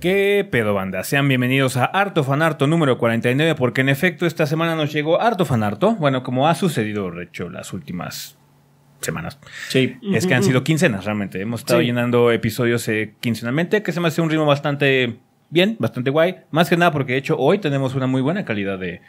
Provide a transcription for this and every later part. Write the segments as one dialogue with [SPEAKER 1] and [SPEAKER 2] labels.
[SPEAKER 1] ¿Qué pedo, banda? Sean bienvenidos a Harto Fanarto número 49, porque en efecto esta semana nos llegó Harto Fanarto. Bueno, como ha sucedido, de hecho, las últimas semanas. Sí. Es que han sido quincenas, realmente. Hemos estado llenando episodios eh, quincenalmente, que se me hace un ritmo bastante bien, bastante guay. Más que nada porque de hecho hoy tenemos una muy buena calidad de,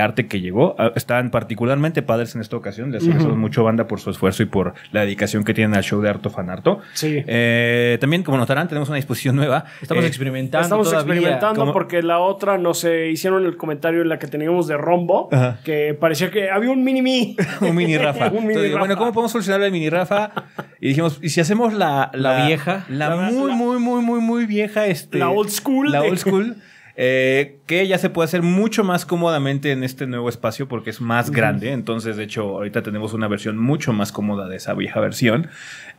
[SPEAKER 1] arte que llegó. Ah, están particularmente padres en esta ocasión. Les agradezco mucho banda por su esfuerzo y por la dedicación que tienen al show de Arto Fanarto. Sí. Eh, también, como notarán, tenemos una disposición nueva. Estamos eh, experimentando. Estamos experimentando
[SPEAKER 2] porque la otra no se hicieron el comentario en la que teníamos de Rombo, que parecía que había un mini un mini Rafa. Rafa. Bueno,
[SPEAKER 1] ¿cómo podemos solucionar el mini Rafa? Y dijimos, ¿y si hacemos la, vieja? La, muy, muy, muy, muy, muy vieja. Este, la old school. La old school. Eh, que ya se puede hacer mucho más cómodamente en este nuevo espacio porque es más grande. Entonces, de hecho, ahorita tenemos una versión mucho más cómoda de esa vieja versión.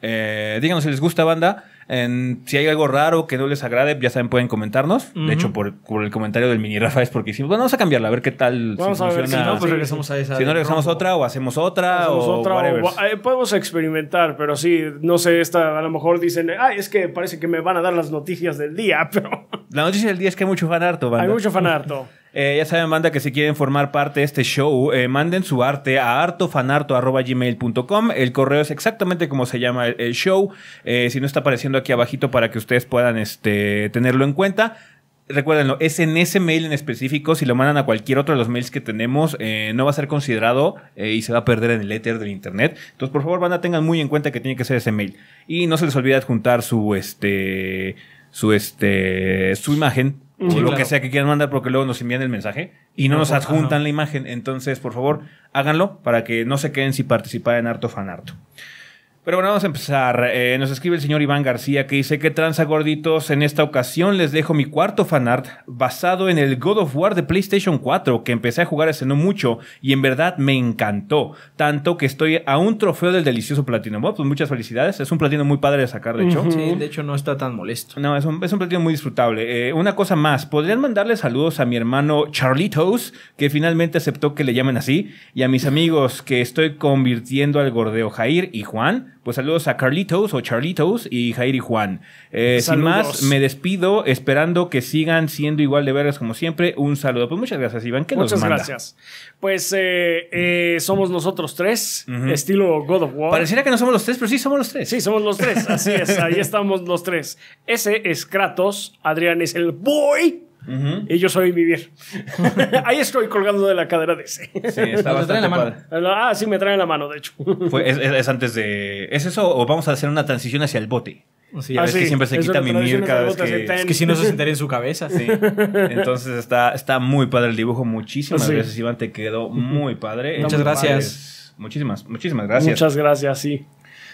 [SPEAKER 1] Eh, díganos si les gusta, banda si hay algo raro que no les agrade, ya saben, pueden comentarnos. De hecho, por, el comentario del mini Rafa es porque hicimos, bueno, vamos a cambiarla, a ver qué tal. si no, pues regresamos a esa. Si no, regresamos otra o hacemos otra.
[SPEAKER 2] Eh, podemos experimentar, pero sí, no sé, esta a lo mejor dicen, ay, es que parece que me van a dar las noticias del día, pero...
[SPEAKER 1] La noticia del día es que hay mucho fanarto, harto, Hay mucho fan harto. Eh, ya saben, banda que si quieren formar parte de este show, eh, manden su arte a artofanarto.gmail.com. El correo es exactamente como se llama el, show. Eh, si no está apareciendo aquí abajito para que ustedes puedan este, tenerlo en cuenta. Recuérdenlo, es en ese mail en específico. Si lo mandan a cualquier otro de los mails que tenemos, no va a ser considerado y se va a perder en el éter del internet. Entonces, por favor, banda, tengan muy en cuenta que tiene que ser ese mail. Y no se les olvide adjuntar su este. su este. su imagen o lo que sea que quieran mandar, porque luego nos envían el mensaje y no, nos adjuntan la imagen. Entonces, por favor, háganlo para que no se queden sin participar en Harto Fanarto. Pero bueno, vamos a empezar. Eh, nos escribe el señor Iván García que dice que tranza gorditos. En esta ocasión les dejo mi cuarto fanart basado en el God of War de PlayStation 4 que empecé a jugar hace no mucho y en verdad me encantó. Tanto que estoy a un trofeo del delicioso platino. Bueno, pues muchas felicidades. Es un platino muy padre de sacar, de hecho. Sí, de hecho no está tan molesto. No, es un, platino muy disfrutable. Eh, una cosa más, podrían mandarle saludos a mi hermano Charlitos que finalmente aceptó que le llamen así y a mis amigos que estoy convirtiendo al gordeo Jair y Juan pues saludos a Carlitos o Charlitos y Jair y Juan. Eh, sin más, me despido esperando que sigan siendo igual de verdes como siempre. Un saludo. Pues muchas gracias, Iván. ¿Qué muchas nos manda? gracias.
[SPEAKER 2] Pues eh, eh, somos nosotros tres, estilo God of War. Pareciera que no somos los tres, pero sí somos los tres. Sí, somos los tres. Así es, ahí estamos los tres. Ese es Kratos, Adrián es el boy. Y yo soy vivir. Ahí estoy colgando de la cadera de ese. Sí, está pues ah, ah, sí, me traen la mano, de hecho. es,
[SPEAKER 1] antes de. ¿Es eso o vamos a hacer una transición hacia el bote? Sí, ah, que siempre se quita mi cada vez que... Es que si no se sentaría en su cabeza. Sí. Entonces está, está muy padre el dibujo. Muchísimas gracias, Iván. Te quedó muy padre. Muchas gracias. Muchísimas, muchísimas gracias. Muchas gracias, sí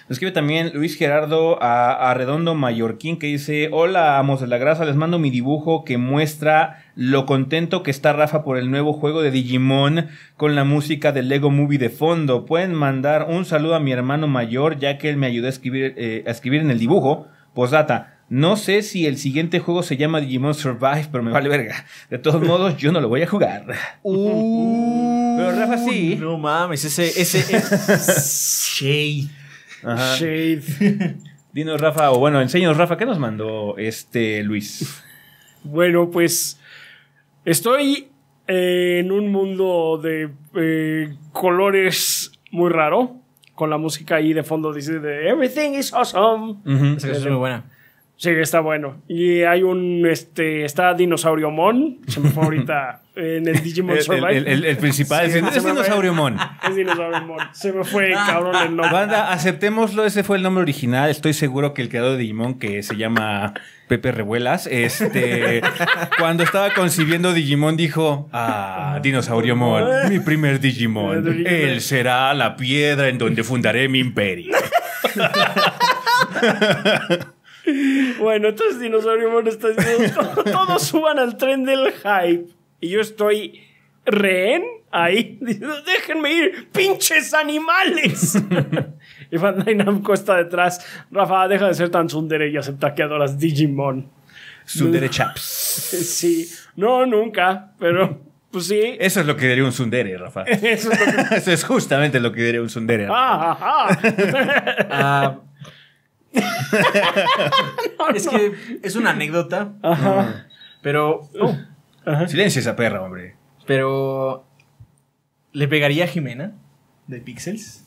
[SPEAKER 1] escribe también Luis Gerardo A Redondo Mallorquín que dice, hola amos de la grasa, les mando mi dibujo que muestra lo contento que está Rafa por el nuevo juego de Digimon con la música del Lego Movie de fondo. Pueden mandar un saludo a mi hermano mayor ya que él me ayudó a escribir, eh, a escribir en el dibujo. Posdata, no sé si el siguiente juego se llama Digimon Survive, pero me vale verga. De todos modos, yo no lo voy a jugar. Uh, pero Rafa sí. No mames, ese, ese, Shade. Dinos, Rafa, o bueno, enséñanos, Rafa, ¿qué nos mandó este Luis? Bueno, pues
[SPEAKER 2] estoy en un mundo de eh, colores muy raro, con la música ahí de fondo, dice, de Everything is awesome. es muy buena. Sí, está bueno. Y hay un, este, está Dinosaurio Mon, se me fue ahorita en el Digimon el, El, el, principal sí, es, Dinosaurio Es Se me fue, ah. cabrón, el nombre.
[SPEAKER 1] aceptémoslo, ese fue el nombre original. Estoy seguro que el creador de Digimon, que se llama Pepe Revuelas, este, cuando estaba concibiendo Digimon, dijo: Ah, Mon mi primer Digimon. Él será la piedra en donde fundaré mi imperio.
[SPEAKER 2] bueno, entonces Mon está diciendo: Todos suban al tren del hype. Y yo estoy rehén ahí, déjenme ir, pinches animales. y Bandai Namco detrás. Rafa, deja de ser tan sundere y acepta que adoras Digimon.
[SPEAKER 1] Sundere chaps.
[SPEAKER 2] sí, no, nunca, pero... Pues sí.
[SPEAKER 1] Eso es lo que diría un sundere, Rafa. Eso es, justamente lo que diría un sundere.
[SPEAKER 2] Ah,
[SPEAKER 1] ah,
[SPEAKER 2] es que es una anécdota. Pero oh, Silencio esa perra, hombre. Pero. Le pegaría a Jimena de Pixels.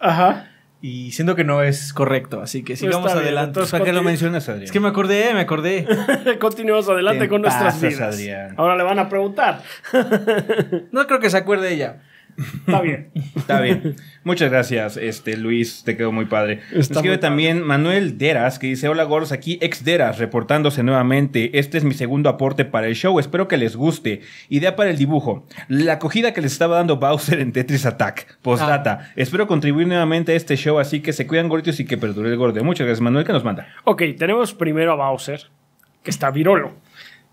[SPEAKER 2] Ajá. Y siento que no es correcto, así que sigamos vamos adelante. qué lo mencionas, Adrián. Es
[SPEAKER 1] que me acordé, me acordé.
[SPEAKER 2] Continuamos adelante con nuestras vidas. Adrián. Ahora le van a preguntar. no creo que se acuerde ella. Está bien. Está bien.
[SPEAKER 1] Muchas gracias, este Luis, te quedó muy padre. Escribe también Manuel Deras, que dice, hola gordos, aquí ex Deras, reportándose nuevamente. Este es mi segundo aporte para el show, espero que les guste. Idea para el dibujo. La acogida que les estaba dando Bowser en Tetris Attack. Postdata. Ah. Espero contribuir nuevamente a este show, así que se cuidan gorditos y que perdure el gordo. Muchas gracias, Manuel, que nos manda.
[SPEAKER 2] Ok, tenemos primero a Bowser, que está virolo.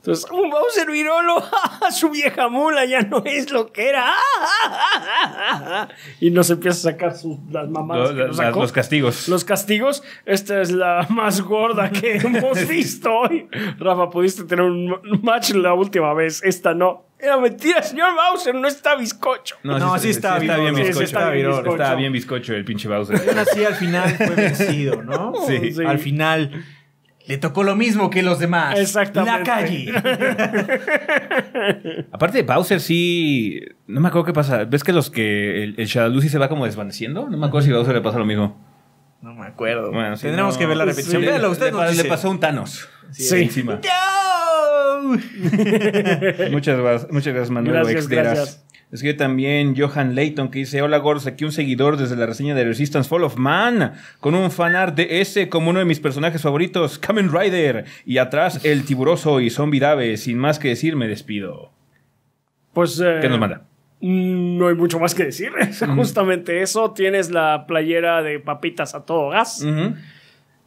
[SPEAKER 2] Entonces, un oh, Bowser Virolo, su vieja mula ya no es lo que era. y nos empieza a sacar las mamadas. Los, los castigos. Los castigos. Esta es la más gorda que hemos visto hoy. Rafa, pudiste tener un match la última vez. Esta no. Era mentira, señor Bowser, no está bizcocho. No, sí, está, bien, bizcocho. está, bien bizcocho. Estaba
[SPEAKER 1] bien bizcocho el pinche Bowser. así, al final fue vencido, ¿no? sí. Al final le tocó lo mismo que los demás. Exactamente. La calle. Aparte de Bowser, sí. No me acuerdo qué pasa. ¿Ves que los que. El, el Shadow se va como desvaneciendo? No me acuerdo si a Bowser le pasa lo mismo. No me acuerdo. Bueno, Tendremos que ver la repetición. Sí, usted le, le, pasó un Thanos. Sí. sí. Encima. muchas, muchas gracias, Manuel. Gracias, gracias. Escribe también Johan Leighton que dice, hola Gordos, aquí un seguidor desde la reseña de Resistance Fall of Man, con un fanart de ese como uno de mis personajes favoritos, Kamen Rider, y atrás el tiburoso y zombie Dave, sin más que decir, me despido.
[SPEAKER 2] Pues... Eh, ¿Qué nos manda? Mm, no hay mucho más que decir, es justamente eso, tienes la playera de papitas a todo gas.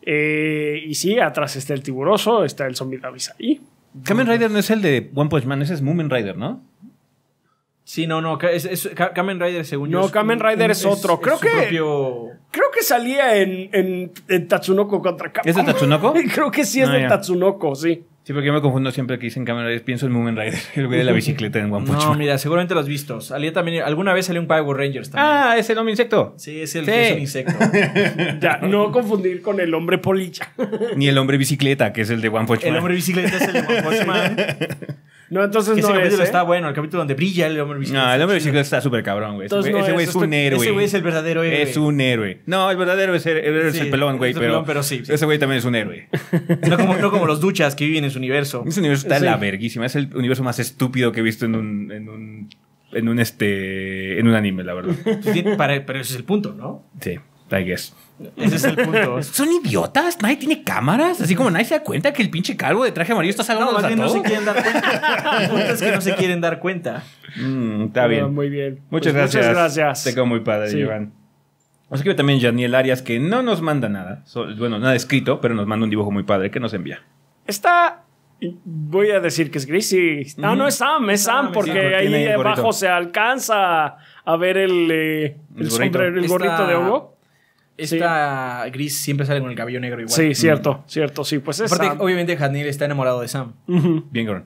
[SPEAKER 1] Eh, y
[SPEAKER 2] sí, atrás está el tiburoso, está el zombie Dave
[SPEAKER 1] ahí. Kamen Rider no es el de One Punch Man, ese es Moomin Rider, ¿no?
[SPEAKER 2] Sí, no, no. Es, Kamen Rider, según no, yo. No, Kamen Rider es, otro. Creo que. Creo que salía en, en, en, Tatsunoko contra
[SPEAKER 1] Kamen. ¿Es de Tatsunoko? creo que sí es ah, de
[SPEAKER 2] Tatsunoko, sí.
[SPEAKER 1] Sí, porque yo me confundo siempre que dicen Kamen Rider, pienso en Moomin Rider, el güey de la bicicleta en One No,
[SPEAKER 2] mira, seguramente los visto. Salía también, alguna vez salió un Power Rangers también. Ah, es el hombre insecto. Sí, es el, Que es insecto. ya, no confundir con el hombre polilla. Ni el
[SPEAKER 1] hombre bicicleta, que es el de One El hombre bicicleta es
[SPEAKER 2] el de One no, entonces ese no capítulo ¿eh? está bueno, el capítulo donde brilla el hombre
[SPEAKER 1] bicicleta. No, el hombre bicicleta está súper cabrón, güey. ese güey es, un héroe. Ese güey es el verdadero héroe. Es un héroe.
[SPEAKER 2] No, el verdadero es el, pelón, güey. Pero, sí,
[SPEAKER 1] Ese güey también es un héroe.
[SPEAKER 2] no, como, como los duchas que viven en su universo. Ese universo está la
[SPEAKER 1] verguísima. Es el universo más estúpido que he visto en un, en un, en un, este, en un anime, la verdad. pero ese es el punto, ¿no? Sí. Ese es el punto. ¿Son idiotas? ¿Nadie tiene cámaras? Así como nadie se da cuenta que el pinche calvo de traje amarillo está salvando no, No se quieren dar cuenta. que no se quieren dar cuenta. Mm, está bien. Muy bien. Muchas gracias. Pues, muchas gracias. Te quedo muy padre, Iván. Iván. Nos que también Janiel Arias que no nos manda nada. Bueno, nada escrito, pero nos manda un dibujo muy padre que nos envía.
[SPEAKER 2] Está voy
[SPEAKER 1] a decir que es Greasy.
[SPEAKER 2] No, no es Sam, es Sam, porque ahí abajo se alcanza a ver el, eh, el gorrito de Hugo. Esta Gris siempre sale con el cabello negro igual. Sí, cierto, cierto, sí. Pues es obviamente, Janiel está enamorado de Sam.
[SPEAKER 1] Bien, cabrón.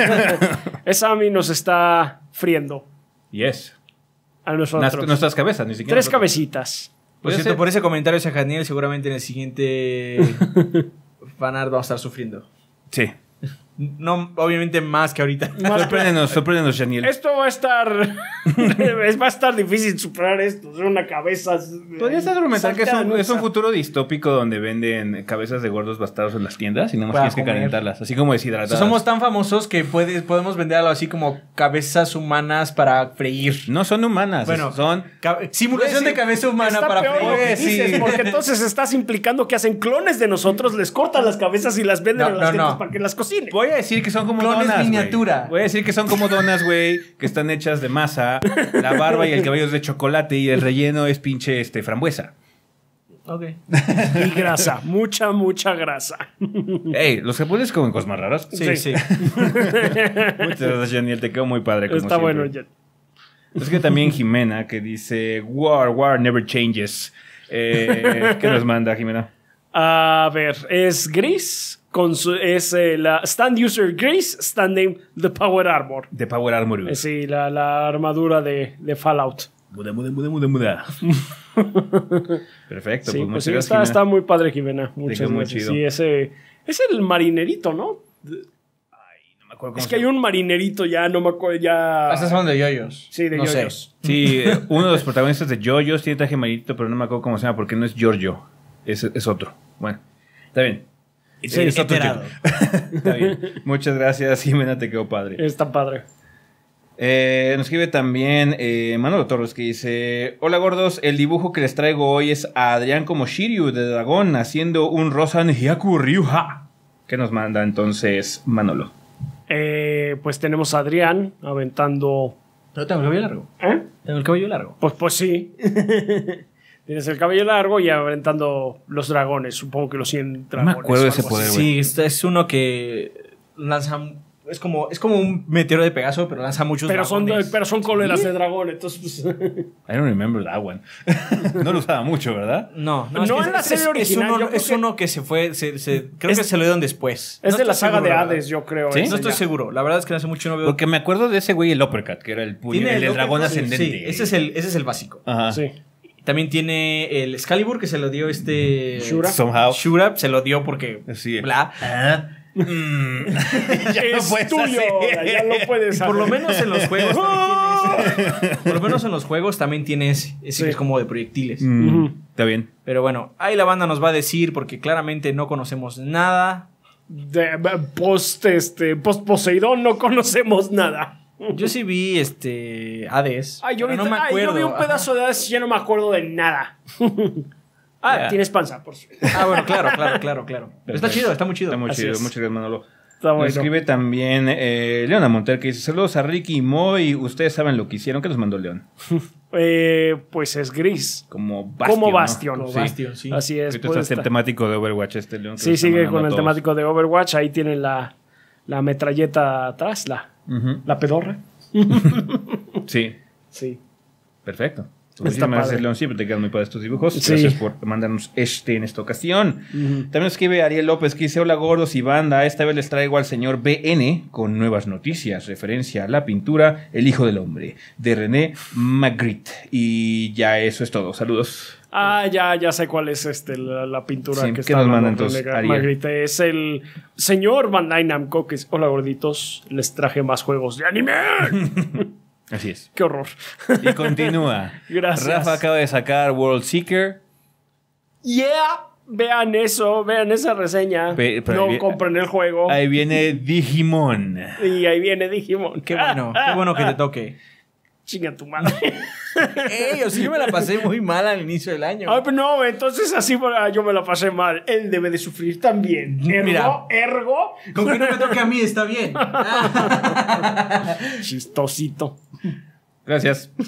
[SPEAKER 2] es Sam y nos está friendo. Yes. A nuestras cabezas, ni siquiera. Tres cabecitas. Por pues cierto, por ese comentario de Hadnir seguramente en el siguiente fanart va a estar sufriendo. Sí. No, obviamente más
[SPEAKER 1] que ahorita. sorpréndenos, sorpréndenos, Janiel.
[SPEAKER 2] Esto va a estar. va a estar difícil superar esto. Es una cabeza. ¿Podrías argumentar que es un, es un,
[SPEAKER 1] futuro distópico donde venden cabezas de gordos bastados en las tiendas y no más tienes que calentarlas? Así como deshidratadas. Somos tan famosos que puedes,
[SPEAKER 2] podemos algo así como cabezas humanas para freír. No son humanas, bueno, son simulación de cabeza humana para freír. Porque entonces estás implicando que hacen clones de nosotros, les cortan las cabezas y las venden a las tiendas para que las cocinen. Voy decir que son como donas.
[SPEAKER 1] miniatura. Voy a decir que son como donas, güey, que están hechas de masa. La barba y el cabello es de chocolate y el relleno es pinche este, frambuesa.
[SPEAKER 2] Ok. Y grasa, mucha, mucha grasa.
[SPEAKER 1] Ey, los japoneses comen cosas más raras. Sí, sí.
[SPEAKER 2] Muchas gracias, Janiel. Te quedó
[SPEAKER 1] muy padre. Como Está bueno, Jan. Es que también Jimena, que dice War, War never changes. Eh, ¿Qué nos manda, Jimena?
[SPEAKER 2] A ver, es gris con es eh, la Stand User Grace, Stand Name The Power Armor. The Power Armor. Eh, sí, la, armadura de, Fallout. Muda, muda,
[SPEAKER 1] muda, muda, Perfecto. Pues pues está, muy
[SPEAKER 2] padre, Jimena. Muchas gracias. Sí, ese, es el marinerito, ¿no?
[SPEAKER 1] Ay, no me acuerdo es que
[SPEAKER 2] hay un marinerito ya, no me acuerdo, ya... Ah, Estas son de yoyos. Sí, de
[SPEAKER 1] Sí, eh, uno de los protagonistas de yoyos tiene traje marinerito, pero no me acuerdo cómo se llama, porque no es Giorgio, es otro. Bueno, está bien. Sí, está, está bien. Muchas gracias, Jimena, te quedó padre. Está padre. Eh, nos escribe también eh, Manolo Torres que dice: Hola gordos, el dibujo que les traigo hoy es a Adrián como Shiryu de Dragón haciendo un Rosan Hyaku Ryuha. ¿Qué nos manda entonces Manolo?
[SPEAKER 2] Eh, pues tenemos a Adrián aventando. Pero tengo el cabello largo. ¿Eh? Tengo el cabello largo. Pues, pues sí. Tienes el cabello largo y aventando los dragones, supongo que los 100 dragones. me acuerdo de ese poder, Sí, es uno que lanza es como, es como un meteoro de Pegaso, pero lanza muchos pero dragones. Son, pero son coleras de
[SPEAKER 1] dragón, entonces... Pues. I don't remember that one.
[SPEAKER 2] no lo usaba mucho, ¿verdad? No, no, es, en la serie original. Es uno, que... se
[SPEAKER 1] fue, creo que se lo dieron después. Es de la saga de Hades, yo creo. ¿Sí? ¿eh? No estoy
[SPEAKER 2] seguro, la verdad es que no hace mucho no veo... Porque
[SPEAKER 1] me acuerdo de ese güey, el Uppercut, que era el puño, el, dragón ascendente. Sí, ese
[SPEAKER 2] es el, ese es el básico. Ajá. Sí. También tiene el Excalibur, que se lo dio este. Shura. se lo dio porque. Bla. Ah.
[SPEAKER 1] Mm. es tuyo, ya lo puedes Por lo menos en los juegos
[SPEAKER 2] Por lo menos en los juegos también tienes es como de proyectiles. Mm, está bien. Pero bueno, ahí la banda nos va a decir porque claramente no conocemos nada. post este post Poseidón no conocemos nada. Yo sí vi este Hades. Ay, yo, vi, no me acuerdo. vi un pedazo de Hades y ya no me acuerdo de nada. ah, tienes panza, por supuesto. Ah, bueno, claro, claro, claro, claro. está chido, está muy chido. Está muy chido, muchas gracias, Manolo.
[SPEAKER 1] escribe también eh, Leona Monter que dice: Saludos a Ricky y Moy. Ustedes saben lo que hicieron. ¿Qué nos mandó León?
[SPEAKER 2] Eh, pues es
[SPEAKER 1] gris. Como Bastion. Como Bastion. Bastion sí. Así es. Ahorita está el temático de Overwatch este León. Sí, sigue con el temático
[SPEAKER 2] de Overwatch. Ahí tiene la, la metralleta atrás, la, la pedorra.
[SPEAKER 1] sí. Sí. Perfecto. gracias, León. Siempre te quedan muy padres estos dibujos. Gracias por mandarnos este en esta ocasión. También escribe Ariel López que dice: Hola gordos y banda. Esta vez les traigo al señor BN con nuevas noticias. Referencia a la pintura El Hijo del Hombre de René Magritte. Y ya eso es todo. Saludos.
[SPEAKER 2] Ah, ya, ya sé cuál es este, la, pintura que está nos manda entonces? Es el señor Bandai Namco que es, hola gorditos, les traje más juegos de anime.
[SPEAKER 1] Así es.
[SPEAKER 2] Qué horror. Y continúa. Gracias. Rafa
[SPEAKER 1] acaba de sacar World Seeker.
[SPEAKER 2] Yeah. Vean eso, vean esa reseña. no compren el juego. Ahí
[SPEAKER 1] viene Digimon.
[SPEAKER 2] Y ahí viene Digimon. Qué bueno, qué bueno que te toque. chinga tu madre. Ey, o sí me la pasé muy mal al inicio del año. Ay, no, entonces así ah, yo me la pasé mal. Él debe de sufrir también. Ergo, ergo. Con que no me toque a mí, está bien.
[SPEAKER 1] Chistosito. Gracias.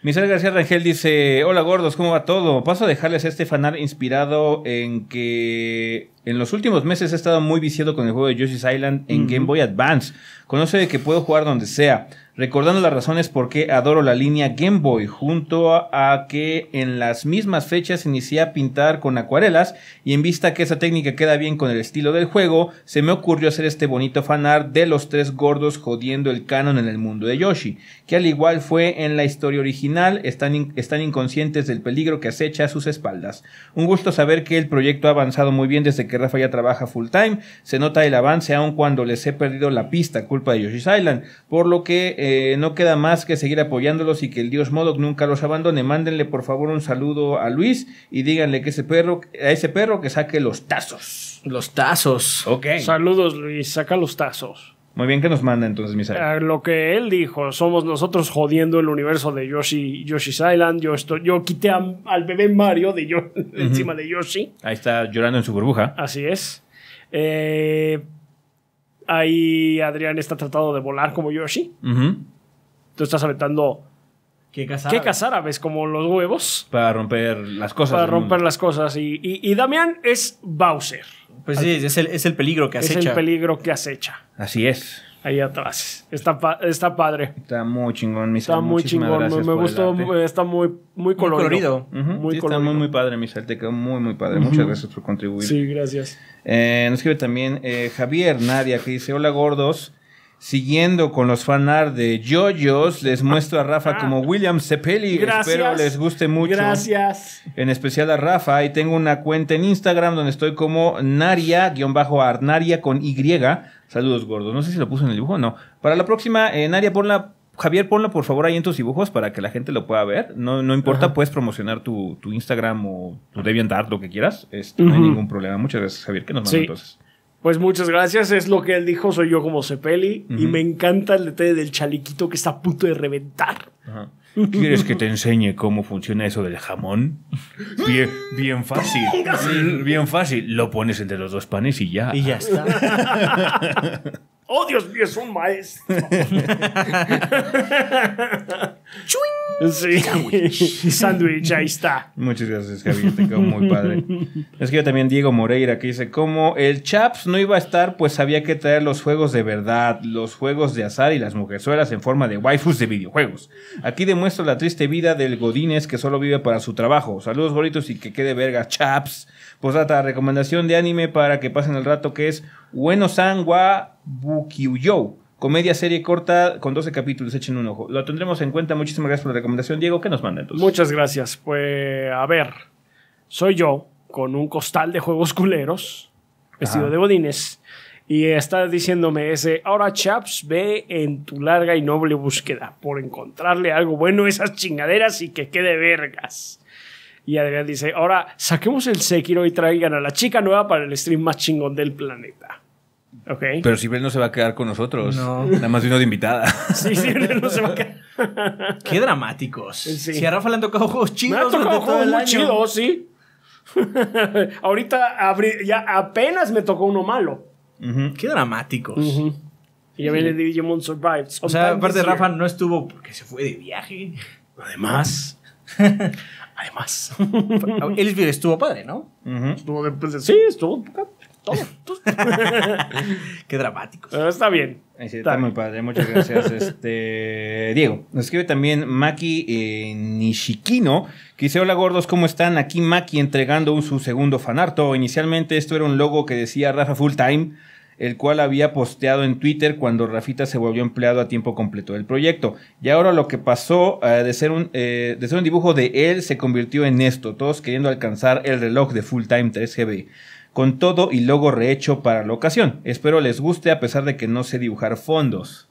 [SPEAKER 1] Misael García Rangel dice, hola gordos, ¿cómo va todo? Paso a dejarles este fanal inspirado en que en los últimos meses he estado muy viciado con el juego de Yoshi's Island en Game Boy Advance. Conoce de que puedo jugar donde sea recordando las razones por qué adoro la línea Game Boy, junto a que en las mismas fechas inicié a pintar con acuarelas y en vista que esa técnica queda bien con el estilo del juego, se me ocurrió hacer este bonito fanart de los tres gordos jodiendo el canon en el mundo de Yoshi, que al igual fue en la historia original, están, están inconscientes del peligro que acecha a sus espaldas. Un gusto saber que el proyecto ha avanzado muy bien desde que Rafa ya trabaja full time, se nota el avance aun cuando les he perdido la pista culpa de Yoshi's Island, por lo que eh, eh, no queda más que seguir apoyándolos y que el dios Modoc nunca los abandone. Mándenle por favor un saludo a Luis y díganle que ese perro, a ese perro que saque los tazos. Los tazos. Ok. Saludos Luis, saca los tazos. Muy bien, ¿qué nos manda entonces, amigos?
[SPEAKER 2] Eh, lo que él dijo, somos nosotros jodiendo el universo de Yoshi, Yoshi's Island. Yo, estoy, yo quité al bebé Mario de, yo, encima de Yoshi.
[SPEAKER 1] Ahí está llorando en su burbuja.
[SPEAKER 2] Así es. Eh, Ahí Adrián está tratando de volar como Yoshi. Tú estás aventando qué árabes. a como los huevos. Para romper las cosas. Para romper las cosas. Y, y, y Damián es Bowser. Pues sí, es el, es el peligro que acecha. Es el peligro que acecha.
[SPEAKER 1] Así es ahí atrás.
[SPEAKER 2] Está, está padre. Está muy chingón, Misael. Está muy chingón. me, gustó, eh, está muy, muy colorido. Muy muy, Está muy,
[SPEAKER 1] padre, Misael. Te quedó muy, muy padre. Muchas gracias por contribuir. Sí, gracias. Eh, nos escribe también eh, Javier Nadia que dice: Hola gordos. Siguiendo con los fanart de JoJo's, les muestro a Rafa ah. como William Cepelli. Espero les guste mucho. Gracias. En especial a Rafa. Y tengo una cuenta en Instagram donde estoy como Naria-Arnaria con Y. Saludos, gordos. No sé si lo puso en el dibujo no. Para la próxima, eh, Naria, ponla. Javier, ponla por favor ahí en tus dibujos para que la gente lo pueda ver. No, no importa, puedes promocionar tu, Instagram o tu DeviantArt, lo que quieras. Este, no hay ningún problema. Muchas gracias, Javier. Que nos mande entonces.
[SPEAKER 2] Pues muchas gracias, es lo que él dijo, soy yo como Cepeli y me encanta el detalle del chaliquito que está a punto de reventar.
[SPEAKER 1] ¿Quieres que te enseñe cómo funciona eso del jamón? Bien, bien fácil. Bien fácil. Lo pones entre los dos panes y ya. Y ya está.
[SPEAKER 2] ¡Oh, Dios mío, es un maestro! ¡Chuing! Sándwich, ahí está.
[SPEAKER 1] Muchas gracias, Javier. Te quedó muy padre. Es que yo también Diego Moreira que dice: Como el Chaps no iba a estar, pues había que traer los juegos de verdad, los juegos de azar y las mujerzuelas en forma de waifus de videojuegos. Aquí demuestro la triste vida del Godínez que solo vive para su trabajo. Saludos, bonitos, y que quede verga, Chaps. Pues data recomendación de anime para que pasen el rato que es Bueno Sangua wa Comedia serie corta con 12 capítulos, echen un ojo. Lo tendremos en cuenta. Muchísimas gracias por la recomendación, Diego. ¿Qué nos manda entonces?
[SPEAKER 2] Muchas gracias. Pues, a ver, soy yo con un costal de juegos culeros, vestido de bodines, y está diciéndome ese, ahora chaps, ve en tu larga y noble búsqueda por encontrarle algo bueno a esas chingaderas y que quede vergas. Y Adrián dice, ahora saquemos el Sekiro y traigan a la chica nueva para el stream más chingón del planeta. Okay. Pero
[SPEAKER 1] Sibel no se va a quedar con nosotros. No. Nada más vino de invitada. Sí,
[SPEAKER 2] Sibel no se va a quedar.
[SPEAKER 1] Qué dramáticos. Sí. Si a Rafa le han tocado juegos chidos. Me han tocado juegos muy chidos,
[SPEAKER 2] sí. Ahorita ya apenas me tocó uno malo. Qué dramáticos. Y ya sí. viene Digimon Survives. O sea, aparte Rafa no estuvo porque se fue de viaje. Además. Además. Elisville estuvo padre, ¿no?
[SPEAKER 1] Estuvo de, pues, sí, estuvo Qué dramático. está bien. está, muy padre. Muchas gracias, este, Diego. Nos escribe también Maki eh, Nishikino, que dice, hola gordos, ¿cómo están? Aquí Maki entregando su segundo fanarto. Inicialmente esto era un logo que decía Rafa Full Time, el cual había posteado en Twitter cuando Rafita se volvió empleado a tiempo completo del proyecto. Y ahora lo que pasó eh, de, ser un, eh, de ser un dibujo de él se convirtió en esto, todos queriendo alcanzar el reloj de Full Time 3GB con todo y logo rehecho para la ocasión. Espero les guste a pesar de que no sé dibujar fondos.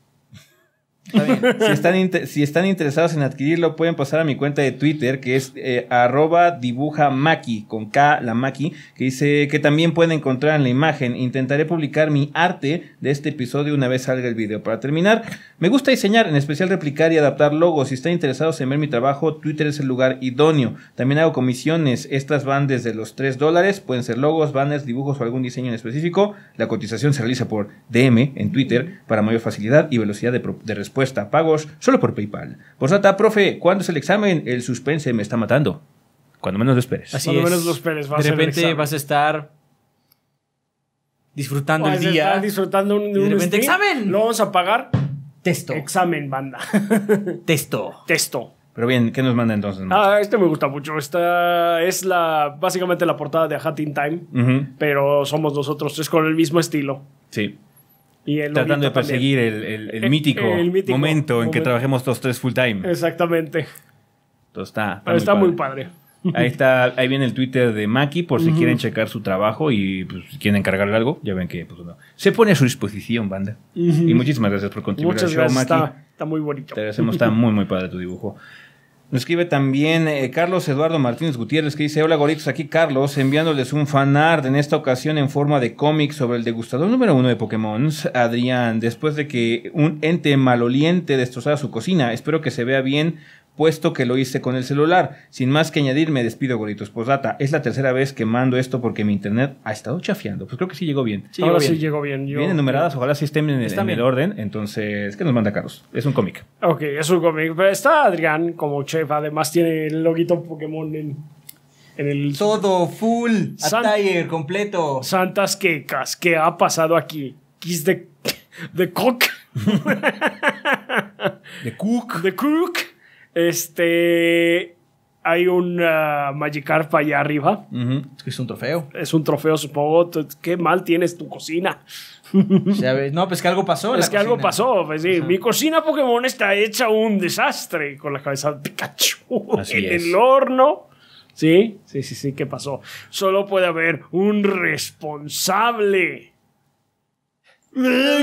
[SPEAKER 1] si, están interesados en adquirirlo, pueden pasar a mi cuenta de Twitter, que es eh, arroba dibuja maqui con K la maqui que dice que también pueden encontrar en la imagen. Intentaré publicar mi arte de este episodio una vez salga el video. Para terminar, me gusta diseñar, en especial replicar y adaptar logos. Si están interesados en ver mi trabajo, Twitter es el lugar idóneo. También hago comisiones. Estas van desde los 3 dólares, pueden ser logos, banners, dibujos o algún diseño en específico. La cotización se realiza por DM en Twitter para mayor facilidad y velocidad de respuesta puesta Pagos solo por PayPal. Por data, profe, ¿cuándo es el examen? El suspense me está matando. Cuando menos lo esperes. Así Cuando menos lo esperes. de repente
[SPEAKER 2] vas a estar
[SPEAKER 1] disfrutando el día.
[SPEAKER 2] disfrutando un, de repente, examen. Lo vamos a pagar. texto Examen, banda.
[SPEAKER 1] Testo. texto Pero bien, ¿qué nos manda entonces?
[SPEAKER 2] Ah, este me gusta mucho. Esta es la básicamente la portada de A Time, pero somos nosotros tres con el mismo estilo. Sí. Tratando de perseguir el, eh, eh, el, mítico momento, en que trabajemos
[SPEAKER 1] los tres full time.
[SPEAKER 2] Exactamente.
[SPEAKER 1] está. Pero está muy padre. Ahí está, ahí viene el Twitter de Maki por si quieren checar su trabajo y pues, quieren cargarle algo, ya ven que pues, se pone a su disposición, banda. Y muchísimas gracias por contribuir Muchas al show, gracias. Maki. Está, está, muy bonito. Te agradecemos, está muy muy padre tu dibujo. Nos escribe también eh, Carlos Eduardo Martínez Gutiérrez que dice, hola goritos, aquí Carlos, enviándoles un fanart en esta ocasión en forma de cómic sobre el degustador número uno de Pokémon, Adrián, después de que un ente maloliente destrozara su cocina. Espero que se vea bien puesto que lo hice con el celular. Sin más que añadir, me despido, por Posdata, es la tercera vez que mando esto porque mi internet ha estado chafiando. Pues creo que sí llegó bien. Sí, Ahora sí llegó
[SPEAKER 2] bien. bien enumeradas,
[SPEAKER 1] ojalá sí estén en, el orden. Entonces, ¿qué nos manda Carlos? Es un cómic.
[SPEAKER 2] Ok, es un cómic. Pero está Adrián como chef, además tiene el loguito Pokémon en, el... Todo, full, San... completo. Santas quecas, ¿qué ha pasado aquí? es de... de cook. de cook. De cook. Este. Hay un Magikarp allá arriba. Es un trofeo. Es un trofeo, supongo. Qué mal tienes tu cocina. No, pues que algo pasó. Es que algo pasó. Pues Mi cocina Pokémon está hecha un desastre con la cabeza de Pikachu en el horno. Sí, sí, sí, sí, ¿qué pasó? Solo puede haber un responsable.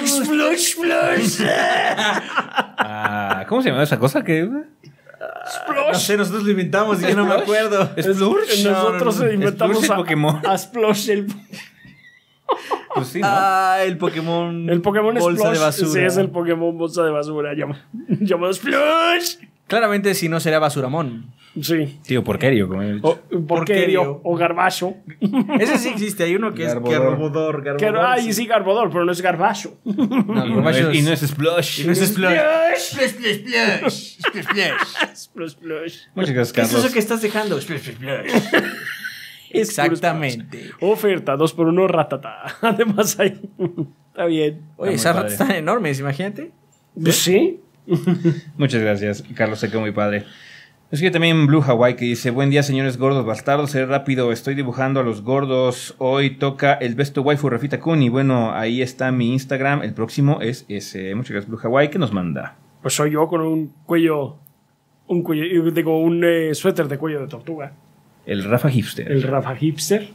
[SPEAKER 1] Ah, ¿Cómo se llama esa cosa? que no sé, nosotros lo inventamos y yo no me acuerdo. Splosh. Nosotros inventamos a, el Pokémon.
[SPEAKER 2] el pues sí, Ah, el Pokémon. El Pokémon bolsa de basura. Sí, es el Pokémon bolsa de basura. Llamado, llamado Splush. Claramente, si no, sería basuramón. Sí. Tío, porquerio. Como he O, porquerio, O garbacho. Ese sí existe. Hay uno que es garbodor. garbodor Que ay, sí. garbodor, pero no es garbacho. No,
[SPEAKER 1] no es, y no es splash. Y no es splash. Splash, splash, splash.
[SPEAKER 2] Splash, splash. Muchas gracias, Carlos. ¿Qué es eso que estás dejando? Exactamente. Oferta, dos por uno, ratata. Además, hay... está bien. Oye, esas ratas están enormes, imagínate.
[SPEAKER 1] Pues sí. Muchas gracias, Carlos, se quedó muy padre. Nos sigue también Blue Hawaii que dice: Buen día, señores gordos bastardos. Seré rápido, estoy dibujando a los gordos. Hoy toca el besto waifu Rafita Kun. Y bueno, ahí está mi Instagram. El próximo es ese. Muchas gracias, Blue Hawaii, que nos manda.
[SPEAKER 2] Pues soy yo con un cuello. Un cuello. Digo, un eh, suéter de cuello de tortuga.
[SPEAKER 1] El Rafa Hipster. El Rafa
[SPEAKER 2] Hipster.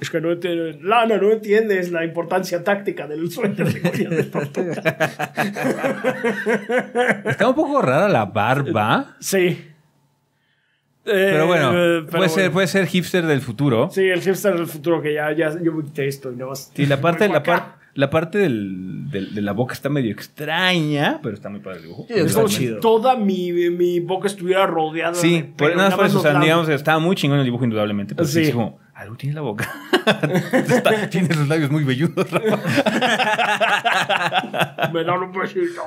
[SPEAKER 2] Es que no entiendes, Lana, no entiendes la importancia táctica del suéter de tortuga.
[SPEAKER 1] Está un poco rara la barba. Sí. Eh,
[SPEAKER 2] pero bueno, puede, Ser,
[SPEAKER 1] puede hipster del futuro.
[SPEAKER 2] Sí, el hipster del futuro que ya, ya yo quité esto y no Sí, la parte, la,
[SPEAKER 1] la parte del, de la boca está medio extraña, pero está muy padre el dibujo. es como si
[SPEAKER 2] toda mi, boca estuviera
[SPEAKER 1] rodeada sí, de. Sí, nada más por eso, o estaba muy chingón el dibujo, indudablemente. sí. Algo tiene la boca. Tiene tienes los labios muy velludos,
[SPEAKER 2] Me da un besito.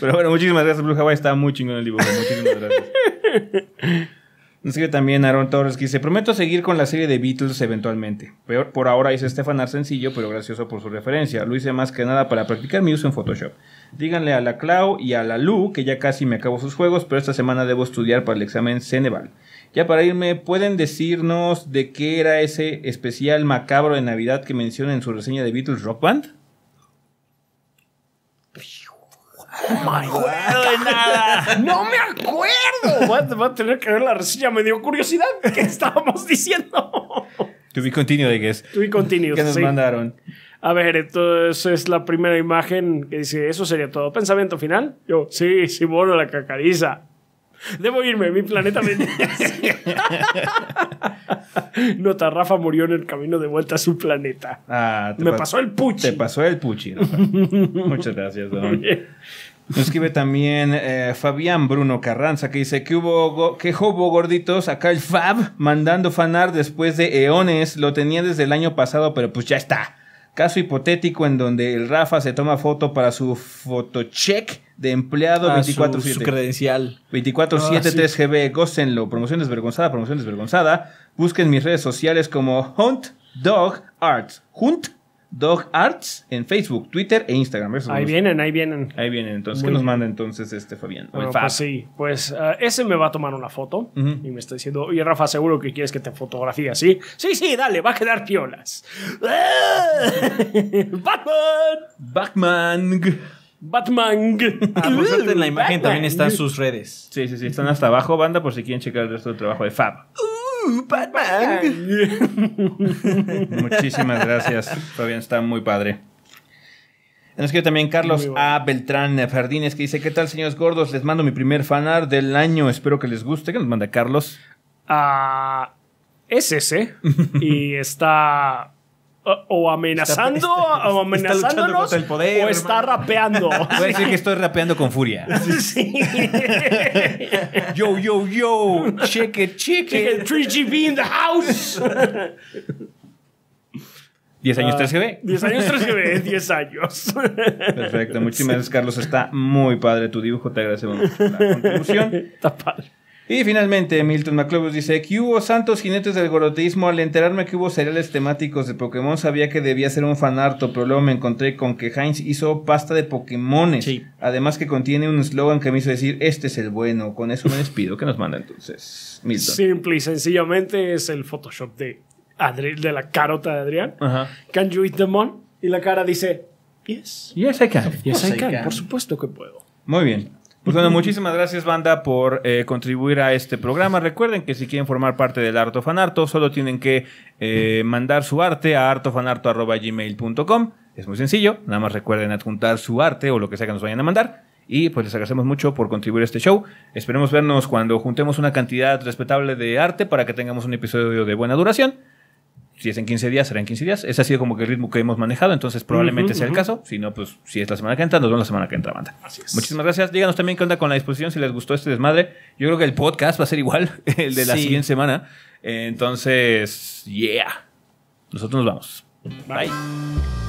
[SPEAKER 1] Pero bueno, muchísimas gracias, Blue Hawaii. Está muy chingón el dibujo. Muchísimas gracias. Nos que también Aaron Torres que dice: Prometo seguir con la serie de Beatles eventualmente. Peor por ahora dice Estefan sencillo, pero gracioso por su referencia. Lo hice más que nada para practicar mi uso en Photoshop. Díganle a la Clau y a la Lu que ya casi me acabo sus juegos, pero esta semana debo estudiar para el examen Ceneval. Ya para irme, ¿pueden decirnos de qué era ese especial macabro de Navidad que menciona en su reseña de Beatles Rock Band?
[SPEAKER 2] no me acuerdo de nada. ¡No me acuerdo! Va, a tener que ver la reseña. Me dio curiosidad. ¿Qué estábamos diciendo?
[SPEAKER 1] To continuo, de I guess. To be Que nos mandaron.
[SPEAKER 2] A ver, entonces es la primera imagen que dice, eso sería todo. ¿Pensamiento final? Yo, sí, sí, bueno, la cacariza. Debo irme, mi planeta me... Nota, Rafa murió en el camino de vuelta a su planeta. Ah, me pasó el puchi.
[SPEAKER 1] Te pasó el puchi. Muchas gracias, escribe también eh, Fabián Bruno Carranza que dice que hubo que hubo gorditos acá el Fab mandando fanar después de eones lo tenía desde el año pasado pero pues ya está caso hipotético en donde el Rafa se toma foto para su fotocheck de empleado 24 ah, credencial. 24 3 gb Promoción desvergonzada, promoción desvergonzada. Busquen mis redes sociales como Hunt Dog Arts. Hunt Dog Arts en Facebook, Twitter e Instagram. ahí vienen, ahí vienen. Ahí vienen. Entonces, ¿qué nos manda entonces este Fabián? Bueno, pues sí, pues
[SPEAKER 2] ah, ese me va a tomar una foto y me
[SPEAKER 1] está diciendo, y Rafa, seguro que quieres
[SPEAKER 2] que te fotografíe así. Sí, sí, dale, va a quedar piolas. Batman.
[SPEAKER 1] Batman. Batman. A ah, por en la imagen también están sus redes. Sí, sí, sí, están hasta abajo, banda, por si quieren checar el resto del trabajo de Fab.
[SPEAKER 2] Muchísimas gracias.
[SPEAKER 1] Todavía está muy padre. Nos escribe también Carlos A. Beltrán Jardines que dice: ¿Qué tal, señores gordos? Les mando mi primer fanar del año. Espero que les guste. ¿Qué nos manda Carlos?
[SPEAKER 2] Ah, es ese. y está eh, o amenazando, o amenazándonos, está el poder, o está rapeando. Voy a decir que estoy
[SPEAKER 1] rapeando con furia.
[SPEAKER 2] yo, yo, yo, cheque, cheque. 3GB in the house.
[SPEAKER 1] 10 años 3GB. 10 ah, años 3GB,
[SPEAKER 2] 10 años. Perfecto, muchísimas gracias,
[SPEAKER 1] Carlos. Está muy padre tu dibujo, te agradecemos la contribución. Está padre. Y finalmente, Milton McLeod dice: Que hubo santos jinetes del gorotismo? Al enterarme que hubo cereales temáticos de Pokémon, sabía que debía ser un fan harto pero luego me encontré con que Heinz hizo pasta de Pokémones. Además, que contiene un eslogan que me hizo decir: Este es el bueno. Con eso me despido. ¿Qué nos manda entonces,
[SPEAKER 2] Simple y sencillamente es el Photoshop de, de la carota de Adrián. Can you eat the moon Y la cara dice: Yes.
[SPEAKER 1] Yes, I can. Yes, I can. Por supuesto que puedo. Muy bien. Pues bueno, muchísimas gracias, banda, por eh, contribuir a este programa. Recuerden que si quieren formar parte del Arto Fanarto, solo tienen que eh, mandar su arte a artofanarto.gmail.com. Es muy sencillo, nada más recuerden adjuntar su arte o lo que sea que nos vayan a mandar. Y pues les agradecemos mucho por contribuir a este show. Esperemos vernos cuando juntemos una cantidad respetable de arte para que tengamos un episodio de buena duración si es en 15 días, será en 15 días. Ese ha sido como que el ritmo que hemos manejado, entonces probablemente sea el caso. Si no, pues si es la semana que entra, nos vemos la semana que entra, banda. Muchísimas gracias. Díganos también qué onda con la disposición, si les gustó este desmadre. Yo creo que el podcast va a ser igual, el de la siguiente semana. Entonces, yeah. Nosotros nos vamos. Bye.